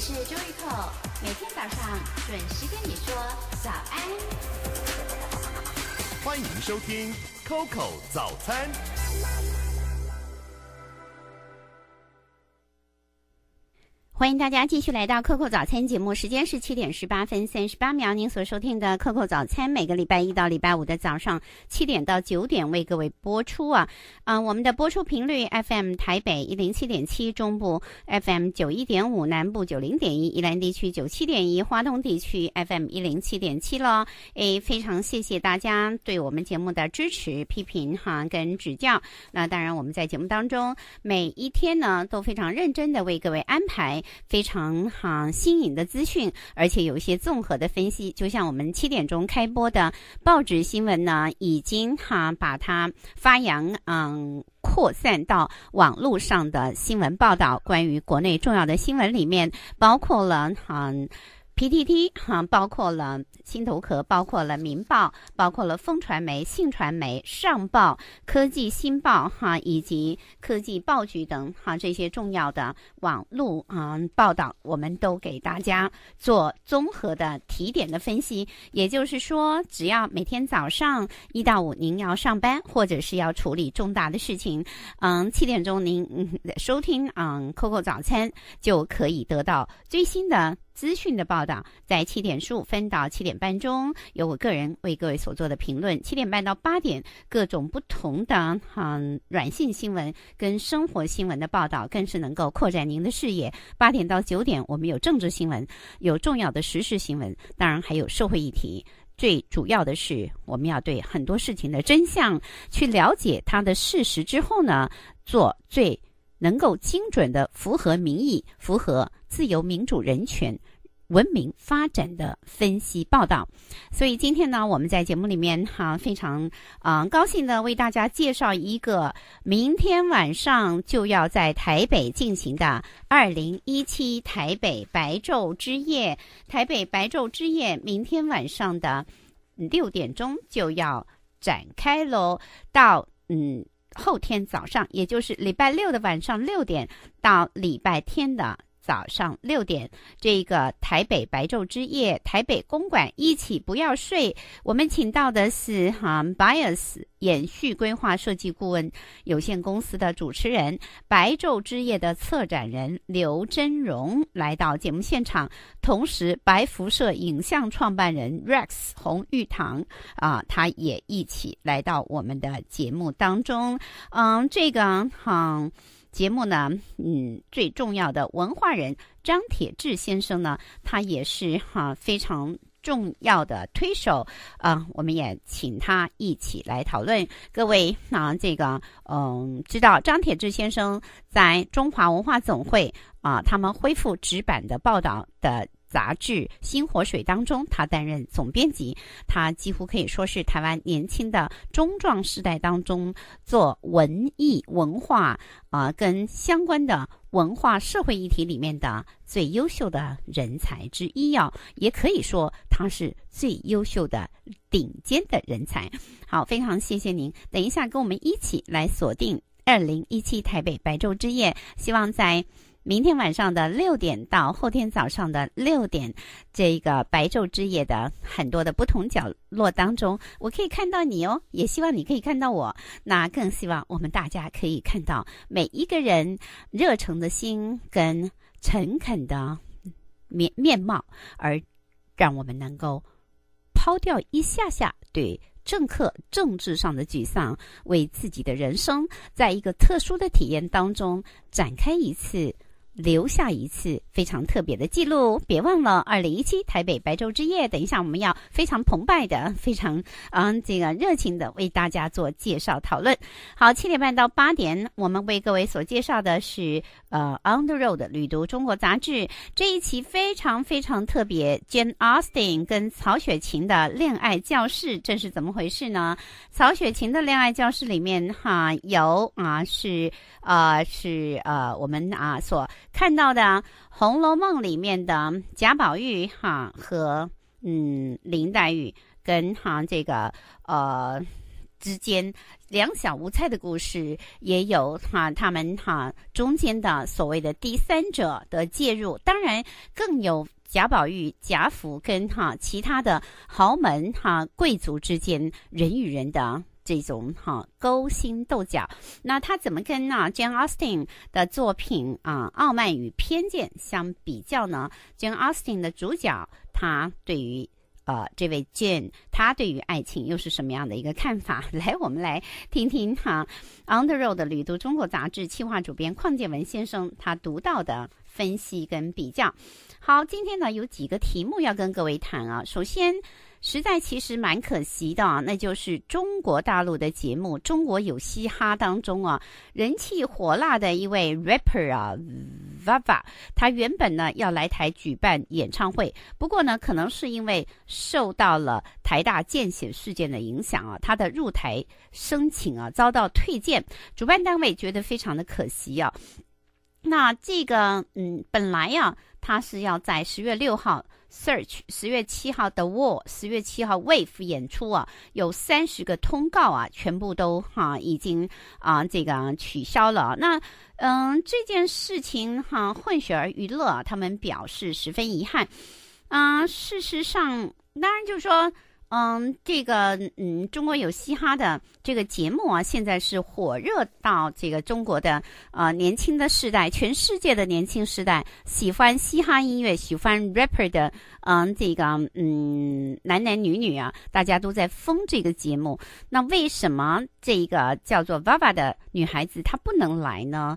我是周一蔻，每天早上准时跟你说早安。欢迎收听 COCO 早餐。欢迎大家继续来到酷扣早餐节目，时间是七点十八分三十八秒。您所收听的酷扣早餐，每个礼拜一到礼拜五的早上七点到九点为各位播出啊。啊，我们的播出频率：FM 台北一零七点七，中部 FM 九一点五，南部九零点一，宜兰地区九七点一，花东地区 FM 一零七点七喽。诶，非常谢谢大家对我们节目的支持、批评哈跟指教。那当然，我们在节目当中每一天呢都非常认真的为各位安排。非常哈新颖的资讯，而且有一些综合的分析。就像我们七点钟开播的报纸新闻呢，已经哈把它发扬嗯扩散到网络上的新闻报道，关于国内重要的新闻里面，包括了哈。P T T 哈，包括了新头壳，包括了民报，包括了风传媒、信传媒、上报、科技新报哈，以及科技报局等哈这些重要的网络啊报道，我们都给大家做综合的提点的分析。也就是说，只要每天早上一到五，您要上班或者是要处理重大的事情，嗯七点钟您嗯、收听嗯 COCO 早餐，就可以得到最新的。资讯的报道，在七点十五分到七点半中，有我个人为各位所做的评论；七点半到八点，各种不同的嗯软性新闻跟生活新闻的报道，更是能够扩展您的视野。八点到九点，我们有政治新闻，有重要的时事新闻，当然还有社会议题。最主要的是，我们要对很多事情的真相去了解它的事实之后呢，做最。能够精准的符合民意、符合自由民主人权、文明发展的分析报道，所以今天呢，我们在节目里面哈非常啊高兴的为大家介绍一个，明天晚上就要在台北进行的二零一七台北白昼之夜。台北白昼之夜，明天晚上的六点钟就要展开喽，到嗯。后天早上，也就是礼拜六的晚上六点到礼拜天的。早上六点，这个台北白昼之夜，台北公馆一起不要睡。我们请到的是哈 Bias 延续规划设计顾问有限公司的主持人，白昼之夜的策展人刘真荣来到节目现场。同时，白辐射影像创办人 Rex 洪玉堂啊，他也一起来到我们的节目当中。嗯，这个哈。节目呢，嗯，最重要的文化人张铁志先生呢，他也是哈非常重要的推手，啊，我们也请他一起来讨论。各位啊，这个嗯，知道张铁志先生在中华文化总会啊，他们恢复纸版的报道的。杂志《新活水》当中，他担任总编辑。他几乎可以说是台湾年轻的中壮时代当中做文艺文化啊跟相关的文化社会议题里面的最优秀的人才之一，要也可以说他是最优秀的顶尖的人才。好，非常谢谢您。等一下跟我们一起来锁定二零一七台北白昼之夜，希望在。明天晚上的六点到后天早上的六点，这个白昼之夜的很多的不同角落当中，我可以看到你哦，也希望你可以看到我。那更希望我们大家可以看到每一个人热诚的心跟诚恳的面面貌，而让我们能够抛掉一下下对政客政治上的沮丧，为自己的人生在一个特殊的体验当中展开一次。留下一次非常特别的记录，别忘了二零一七台北白昼之夜。等一下我们要非常澎湃的、非常嗯这个热情的为大家做介绍讨论。好，七点半到八点，我们为各位所介绍的是呃《On the Road》旅读中国杂志这一期非常非常特别，Jane Austen 跟曹雪芹的恋爱教室，这是怎么回事呢？曹雪芹的恋爱教室里面哈有啊是啊是呃我们啊所。看到的《红楼梦》里面的贾宝玉哈和嗯林黛玉跟哈这个呃之间两小无猜的故事也有哈，他们哈中间的所谓的第三者的介入，当然更有贾宝玉贾府跟哈其他的豪门哈贵族之间人与人的。这种哈勾心斗角，那他怎么跟啊 Jane Austen 的作品啊《傲慢与偏见》相比较呢？Jane Austen 的主角他对于呃这位 Jane，他对于爱情又是什么样的一个看法？来，我们来听听哈 Under Road 旅读中国杂志企划主编邝建文先生他独到的分析跟比较。好，今天呢有几个题目要跟各位谈啊，首先。实在其实蛮可惜的啊，那就是中国大陆的节目《中国有嘻哈》当中啊，人气火辣的一位 rapper 啊，VaVa，他原本呢要来台举办演唱会，不过呢，可能是因为受到了台大见血事件的影响啊，他的入台申请啊遭到退件，主办单位觉得非常的可惜啊。那这个嗯，本来呀，他是要在十月六号。Search 十月七号的 Wall 十月七号 Wave 演出啊，有三十个通告啊，全部都哈已经啊这个取消了。那嗯这件事情哈，混血儿娱乐他们表示十分遗憾。嗯，事实上当然就是说。嗯，这个嗯，中国有嘻哈的这个节目啊，现在是火热到这个中国的呃年轻的世代，全世界的年轻世代喜欢嘻哈音乐，喜欢 rapper 的嗯，这个嗯男男女女啊，大家都在疯这个节目。那为什么这个叫做 VaVa 的女孩子她不能来呢？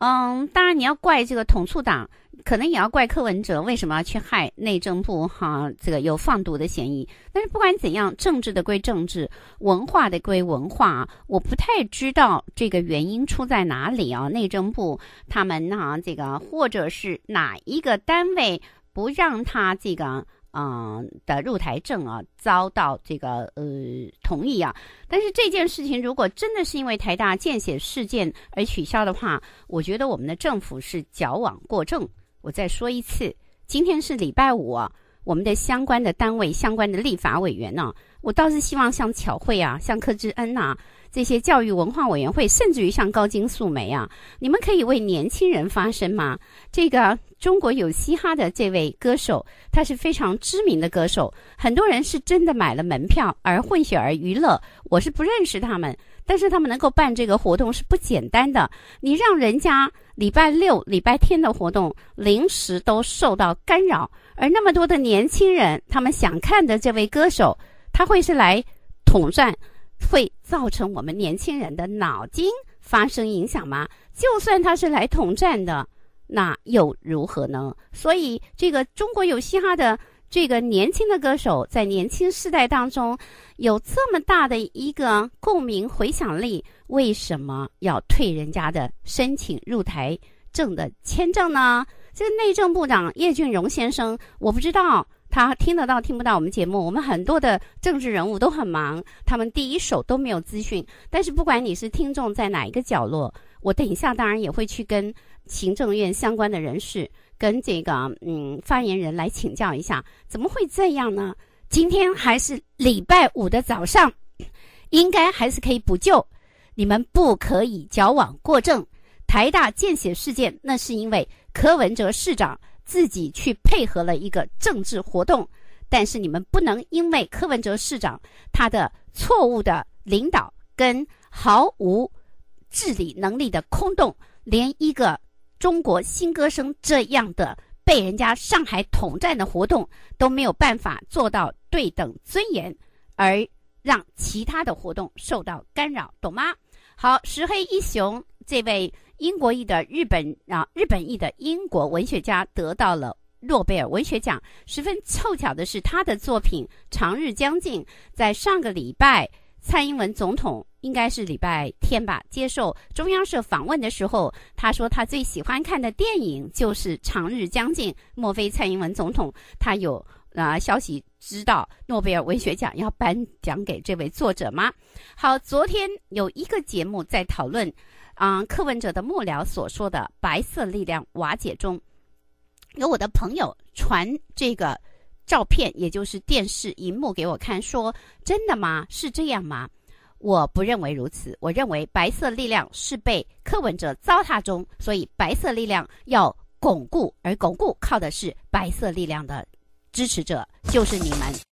嗯，当然你要怪这个统促党。可能也要怪柯文哲，为什么要去害内政部哈？这个有放毒的嫌疑。但是不管怎样，政治的归政治，文化的归文化我不太知道这个原因出在哪里啊。内政部他们哈，这个或者是哪一个单位不让他这个嗯的入台证啊遭到这个呃同意啊？但是这件事情如果真的是因为台大见血事件而取消的话，我觉得我们的政府是矫枉过正。我再说一次，今天是礼拜五，我们的相关的单位、相关的立法委员呢，我倒是希望像巧慧啊，像柯志恩啊。这些教育文化委员会，甚至于像高金素梅啊，你们可以为年轻人发声吗？这个中国有嘻哈的这位歌手，他是非常知名的歌手，很多人是真的买了门票而混血儿娱乐，我是不认识他们，但是他们能够办这个活动是不简单的。你让人家礼拜六、礼拜天的活动临时都受到干扰，而那么多的年轻人，他们想看的这位歌手，他会是来统战？会造成我们年轻人的脑筋发生影响吗？就算他是来统战的，那又如何呢？所以，这个中国有嘻哈的这个年轻的歌手，在年轻世代当中，有这么大的一个共鸣回响力，为什么要退人家的申请入台证的签证呢？这个内政部长叶俊荣先生，我不知道。他听得到听不到我们节目？我们很多的政治人物都很忙，他们第一手都没有资讯。但是不管你是听众在哪一个角落，我等一下当然也会去跟行政院相关的人士，跟这个嗯发言人来请教一下，怎么会这样呢？今天还是礼拜五的早上，应该还是可以补救。你们不可以矫枉过正。台大见血事件，那是因为柯文哲市长。自己去配合了一个政治活动，但是你们不能因为柯文哲市长他的错误的领导跟毫无治理能力的空洞，连一个中国新歌声这样的被人家上海统战的活动都没有办法做到对等尊严，而让其他的活动受到干扰，懂吗？好，石黑一雄这位。英国裔的日本啊，日本裔的英国文学家得到了诺贝尔文学奖。十分凑巧的是，他的作品《长日将近》在上个礼拜，蔡英文总统应该是礼拜天吧，接受中央社访问的时候，他说他最喜欢看的电影就是《长日将近》。莫非蔡英文总统他有啊消息知道诺贝尔文学奖要颁奖给这位作者吗？好，昨天有一个节目在讨论。啊，课文者的幕僚所说的“白色力量瓦解”中，有我的朋友传这个照片，也就是电视荧幕给我看，说：“真的吗？是这样吗？”我不认为如此，我认为白色力量是被课文者糟蹋中，所以白色力量要巩固，而巩固靠的是白色力量的支持者，就是你们。